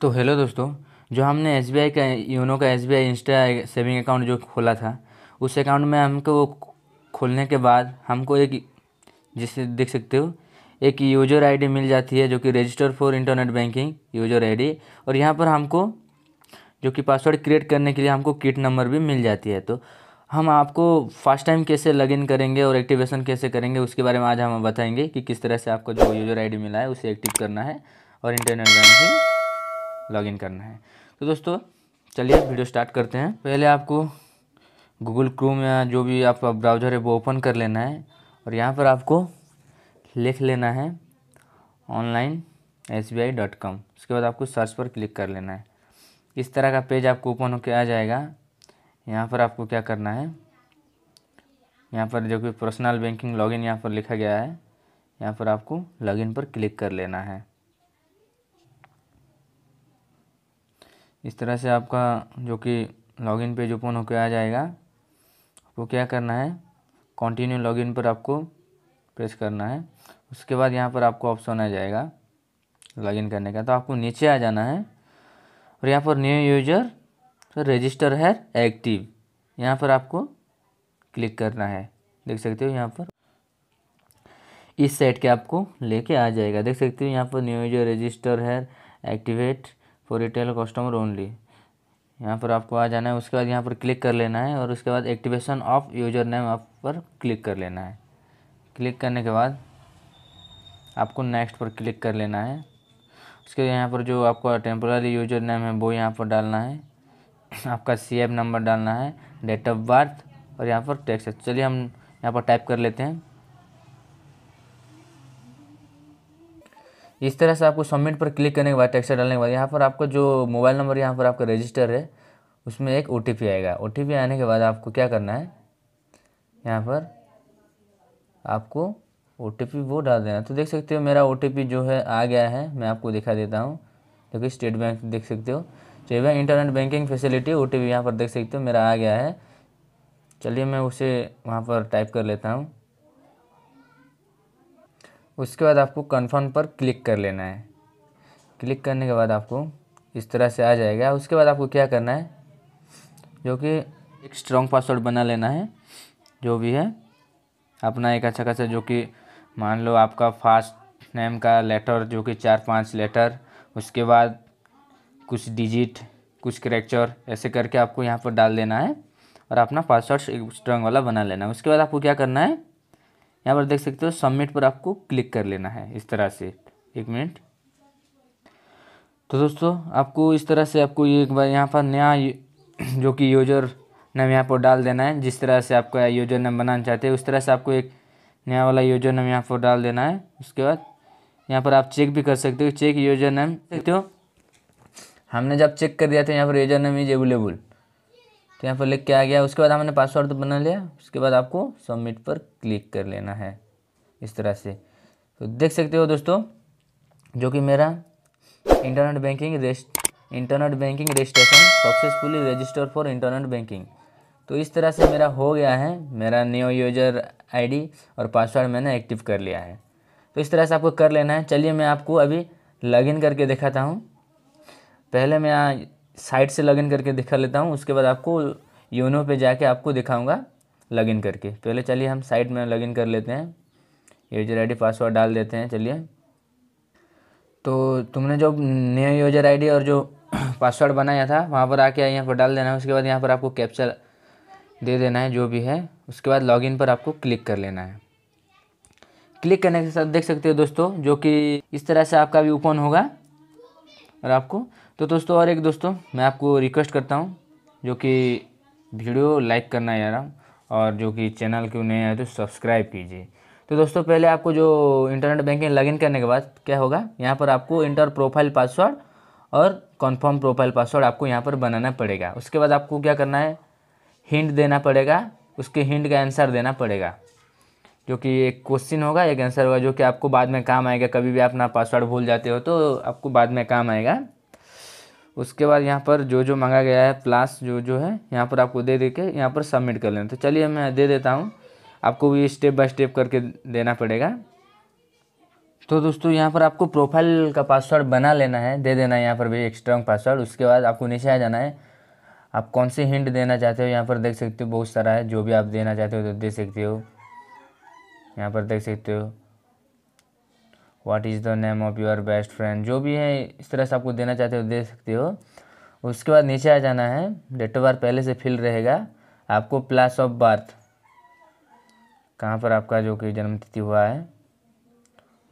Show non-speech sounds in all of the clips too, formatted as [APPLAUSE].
तो हेलो दोस्तों जो हमने एस बी आई का यूनो का SBI insta saving account जो खोला था उस अकाउंट में हमको वो खोलने के बाद हमको एक जिसे देख सकते हो एक यूजर आईडी मिल जाती है जो कि register for internet banking user ID और यहाँ पर हमको जो कि पासवर्ड क्रिएट करने के लिए हमको किट नंबर भी मिल जाती है तो हम आपको फर्स्ट टाइम कैसे लॉगिन करेंगे और एक्टिवेशन कैसे करेंगे उसके बारे में आज हम बताएंगे कि किस तरह से आपको जो यूज़र आईडी मिला है उसे एक्टिव करना है और इंटरनेट बैंकिंग लॉगिन करना है तो दोस्तों चलिए वीडियो स्टार्ट करते हैं पहले आपको गूगल क्रोम या जो भी आपका ब्राउज़र है वो ओपन कर लेना है और यहाँ पर आपको लिख लेना है online SBI dot com उसके बाद आपको सर्च पर क्लिक कर लेना है इस तरह का पेज आपको ओपन होकर आ जाएगा यहाँ पर आपको क्या करना है यहाँ पर जो कि पर्सनल बैंकिंग लॉगिन यहाँ पर लिखा गया है यहाँ पर आपको लॉगिन पर क्लिक कर लेना है इस तरह से आपका जो कि लॉगिन पेज ओपन होकर आ जाएगा आपको क्या करना है कंटिन्यू लॉगिन पर आपको प्रेस करना है उसके बाद यहाँ पर आपको ऑप्शन आ जाएगा लॉगिन करने का तो आपको नीचे आ जाना है और यहाँ पर न्यू यूजर फिर रजिस्टर है एक्टिव यहाँ पर आपको क्लिक करना है देख सकते हो यहाँ पर इस साइट के आपको लेके आ जाएगा देख सकते हो यहाँ पर न्यू यूजर रजिस्टर है activate for retail customer only यहाँ पर आपको आ जाना है उसके बाद यहाँ पर क्लिक कर लेना है और उसके बाद एक्टिवेशन ऑफ यूजर नेम आप पर क्लिक कर लेना है क्लिक करने के बाद आपको नेक्स्ट पर क्लिक कर लेना है उसके यहाँ पर जो आपका टेम्पोरारी यूजर नेम है वो यहाँ पर डालना है [LAUGHS] आपका सी एफ नंबर डालना है डेट ऑफ बर्थ और यहाँ पर टैक्स चलिए हम यहाँ पर टाइप कर लेते हैं इस तरह से आपको सबमिट पर क्लिक करने के बाद टैक्स डालने के बाद यहाँ पर आपको जो मोबाइल नंबर यहाँ पर आपका रजिस्टर है उसमें एक ओ आएगा ओ आने के बाद आपको क्या करना है यहाँ पर आपको ओ वो डाल देना तो देख सकते हो मेरा ओ जो है आ गया है मैं आपको दिखा देता हूँ देखिए स्टेट बैंक देख सकते हो तो ये इंटरनेट बैंकिंग फैसिलिटी ओ टी यहाँ पर देख सकते हो मेरा आ गया है चलिए मैं उसे वहाँ पर टाइप कर लेता हूँ उसके बाद आपको कन्फर्म पर क्लिक कर लेना है क्लिक करने के बाद आपको इस तरह से आ जाएगा उसके बाद आपको क्या करना है जो कि एक स्ट्रॉन्ग पासवर्ड बना लेना है जो भी है अपना एक अच्छा खासा जो कि मान लो आपका फास्ट नेम का लेटर जो कि चार पांच लेटर उसके बाद कुछ डिजिट कुछ करेक्चर ऐसे करके आपको यहाँ पर डाल देना है और अपना पासवर्ड स्ट्रांग वाला बना लेना है उसके बाद आपको क्या करना है यहाँ पर देख सकते हो सबमिट पर आपको क्लिक कर लेना है इस तरह से एक मिनट तो दोस्तों आपको इस तरह से आपको एक बार यहाँ पर नया [CLEARS THROAT] जो कि यूजर नाम यहाँ पर डाल देना है जिस तरह से आपका यूजर नाम बनाना चाहते हैं उस तरह से आपको एक नया वाला यूजर नम यहाँ पर डाल देना है उसके बाद यहाँ पर आप चेक भी कर सकते हो चेक यूजर नाम देखते हो हमने जब चेक कर दिया था तो यहाँ पर यूजर नेम इज अवेलेबल तो यहाँ पर लिख के आ गया उसके बाद हमने पासवर्ड तो बना लिया उसके बाद आपको सबमिट पर क्लिक कर लेना है इस तरह से तो देख सकते हो दोस्तों जो कि मेरा internet banking rest internet banking registration successfully register for internet banking तो इस तरह से मेरा हो गया है मेरा न्यू यूजर आईडी और पासवर्ड मैंने एक्टिव कर लिया है तो इस तरह से आपको कर लेना है चलिए मैं आपको अभी लॉगिन करके दिखाता हूँ पहले मैं यहाँ साइट से लॉगिन करके दिखा लेता हूँ उसके बाद आपको योनो पे जाके आपको दिखाऊंगा लॉगिन करके पहले चलिए हम साइट में लॉगिन कर लेते हैं यूजर आईडी पासवर्ड डाल देते हैं चलिए तो तुमने जो नया यूजर आईडी और जो पासवर्ड [CLEARS THROAT] बनाया था वहाँ पर आके यहाँ पर डाल देना है उसके बाद यहाँ पर आपको कैप्चर दे देना है जो भी है उसके बाद लॉगिन पर आपको क्लिक कर लेना है क्लिक करने के साथ देख सकते हो दोस्तों जो कि इस तरह से आपका भी ओपन होगा और आपको तो दोस्तों और एक दोस्तों मैं आपको रिक्वेस्ट करता हूँ जो कि वीडियो लाइक करना यार और जो कि चैनल क्यों नए आए तो सब्सक्राइब कीजिए तो दोस्तों पहले आपको जो इंटरनेट बैंकिंग लॉगिन करने के बाद क्या होगा यहाँ पर आपको इंटर प्रोफाइल पासवर्ड और कन्फर्म प्रोफाइल पासवर्ड आपको यहाँ पर बनाना पड़ेगा उसके बाद आपको क्या करना है हिंट देना पड़ेगा उसके हिंट का आंसर देना पड़ेगा जो कि एक क्वेश्चन होगा एक आंसर होगा जो कि आपको बाद में काम आएगा कभी भी अपना पासवर्ड भूल जाते हो तो आपको बाद में काम आएगा उसके बाद यहाँ पर जो जो मंगा गया है प्लास जो जो है यहाँ पर आपको दे दे के यहाँ पर सबमिट कर लेना तो चलिए मैं दे देता हूँ आपको भी स्टेप बाय स्टेप करके देना पड़ेगा तो दोस्तों यहाँ पर आपको प्रोफाइल का पासवर्ड बना लेना है दे देना है यहाँ पर भी एक स्ट्रॉन्ग पासवर्ड उसके बाद आपको नीचे आ जाना है आप कौन सी हिंट देना चाहते हो यहाँ पर देख सकते हो बहुत सारा है जो भी आप देना चाहते हो तो दे सकते हो यहाँ पर देख सकते हो what is the name of your best friend जो भी है इस तरह से आपको देना चाहते हो दे सकते हो उसके बाद नीचे आ जाना है डेट ऑफ बर्थ पहले से फिल रहेगा आपको प्लस ऑफ बर्थ कहाँ पर आपका जो कि जन्म तिथि हुआ है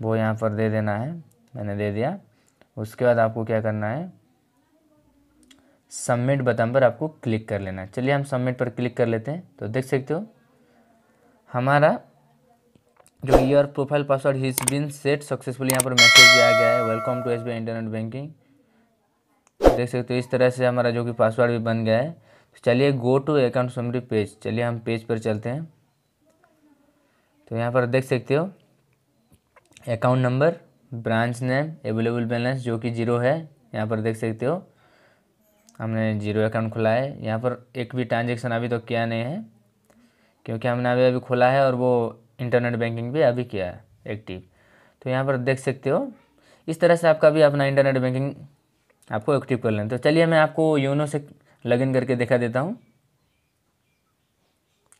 वो यहाँ पर दे देना है मैंने दे दिया उसके बाद आपको क्या करना है सबमिट बटन पर आपको क्लिक कर लेना है चलिए हम सबमिट पर क्लिक कर लेते हैं तो देख सकते हो हमारा जो your profile password has been set successfully यहाँ पर मैसेज भी आ गया है welcome to S internet banking देख सकते हो इस तरह से हमारा जो कि पासवर्ड भी बन गया है तो चलिए go to account summary page चलिए हम पेज पर चलते हैं तो यहाँ पर देख सकते हो account number branch name available balance जो कि जीरो है यहाँ पर देख सकते हो हमने जीरो अकाउंट खोला है यहाँ पर एक भी ट्रांजेक्शन अभी तो किया नहीं है क्योंकि हमने अभी अभी खोला है और वो इंटरनेट बैंकिंग भी अभी किया है एक्टिव तो यहाँ पर देख सकते हो इस तरह से आपका भी अपना इंटरनेट बैंकिंग आपको एक्टिव कर लेना तो चलिए मैं आपको योनो से लॉगिन करके दिखा देता हूँ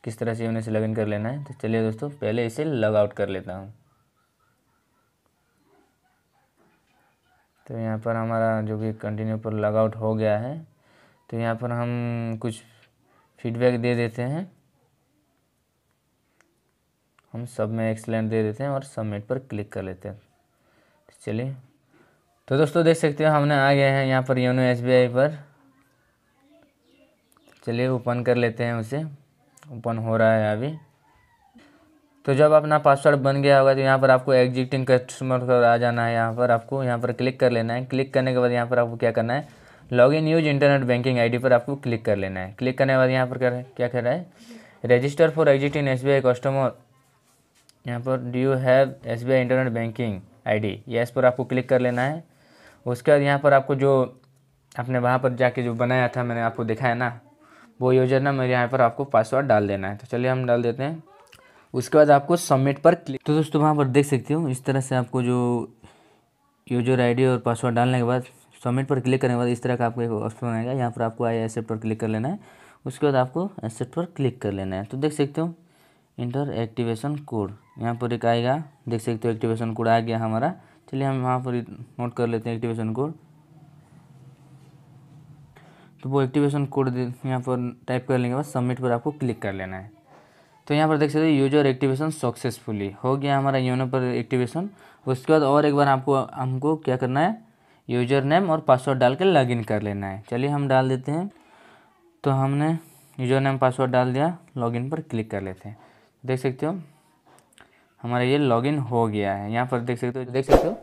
किस तरह से योनो से लॉगिन कर लेना है तो चलिए दोस्तों पहले इसे लॉग आउट कर लेता हूँ तो यहाँ पर हमारा जो कि कंटिन्यू पर लॉग आउट हो गया है तो यहाँ पर हम कुछ फीडबैक दे देते हैं हम सब में एक्सलेंट दे देते हैं और सबमिट पर क्लिक कर लेते हैं तो चलिए तो दोस्तों देख सकते हो हमने आ गए हैं यहाँ पर योनो एस पर चलिए ओपन कर लेते हैं उसे ओपन हो रहा है अभी तो जब अपना पासवर्ड बन गया होगा तो यहाँ पर आपको एग्जिटिंग कस्टमर पर आ जाना है यहाँ पर आपको यहाँ पर क्लिक कर लेना है क्लिक करने के बाद यहाँ पर आपको क्या करना है log in use internet banking ID पर आपको क्लिक कर लेना है क्लिक करने के बाद यहाँ पर क्या कर रहा है register for existing S customer यहाँ पर do you have SBI internet banking ID yes पर आपको क्लिक कर लेना है उसके बाद यहाँ पर आपको जो आपने वहाँ पर जाके जो बनाया था मैंने आपको दिखाया ना वो यूजर ना मेरे यहाँ पर आपको पासवर्ड डाल देना है तो चलिए हम डाल देते हैं उसके बाद आपको सबमिट पर क्लिक तो दोस्तों वहाँ पर देख सकते हो इस तरह से आपको जो यूजर डी और पासवर्ड डालने के बाद सबमिट पर क्लिक करने के बाद इस तरह का आपको एक ऑप्शन आएगा यहाँ पर आपको आई एसेट पर क्लिक कर लेना है उसके बाद आपको एसेट पर क्लिक कर लेना है तो देख सकते हो इंटर एक्टिवेशन कोड यहाँ पर एक आएगा देख सकते हो एक्टिवेशन कोड आ गया हमारा चलिए हम वहाँ पर नोट कर लेते हैं एक्टिवेशन कोड तो वो एक्टिवेशन कोड यहाँ पर टाइप करने के बाद सबमिट पर आपको क्लिक कर लेना है तो यहाँ पर देख सकते हो यूजर एक्टिवेशन सक्सेसफुली हो गया हमारा योनो पर एक्टिवेशन उसके बाद और एक बार आपको हमको क्या करना है यूजर नेम और पासवर्ड डाल के लॉगिन कर लेना है चलिए हम डाल देते हैं तो हमने यूजर नेम पासवर्ड डाल दिया लॉगिन पर क्लिक कर लेते हैं देख सकते हो हमारा ये लॉगिन हो गया है यहाँ पर देख सकते हो देख सकते हो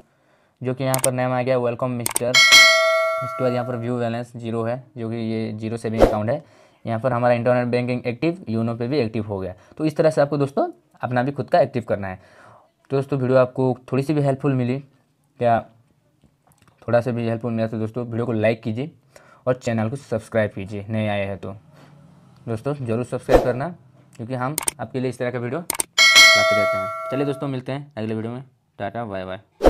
जो कि यहाँ पर नेम आ गया वेलकम मिस्टर इसके बाद यहाँ पर व्यू बैलेंस जीरो है जो कि ये जीरो सेविंग अकाउंट है यहाँ पर हमारा इंटरनेट बैंकिंग एक्टिव यूनो पे भी एक्टिव हो गया तो इस तरह से आपको दोस्तों अपना भी खुद का एक्टिव करना है तो दोस्तों वीडियो आपको थोड़ी सी भी हेल्पफुल मिली क्या थोड़ा सा भी हेल्पफुल मिला तो दोस्तों वीडियो को लाइक कीजिए और चैनल को सब्सक्राइब कीजिए नए आए हैं तो दोस्तों ज़रूर सब्सक्राइब करना क्योंकि हम आपके लिए इस तरह का वीडियो बढ़ाते रहते हैं चलिए दोस्तों मिलते हैं अगले वीडियो में टाटा बाय बाय